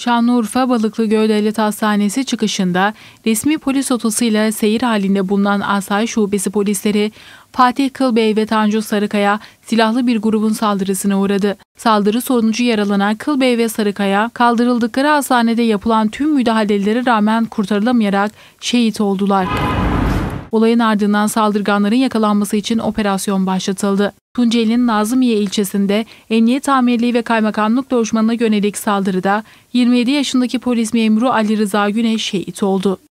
Şanlıurfa Balıklıgöl Devlet Hastanesi çıkışında resmi polis otosuyla seyir halinde bulunan Asay Şubesi polisleri Fatih Kılbey ve Tanju Sarıkaya silahlı bir grubun saldırısına uğradı. Saldırı sonucu yaralanan Kılbey ve Sarıkaya kaldırıldıkları hastanede yapılan tüm müdahalelere rağmen kurtarılamayarak şehit oldular. Olayın ardından saldırganların yakalanması için operasyon başlatıldı. Tunceli'nin Nazımiye ilçesinde Emniyet Amirliği ve Kaymakamlık Lojmanı'na yönelik saldırıda 27 yaşındaki polis memuru Ali Rıza Güneş şehit oldu.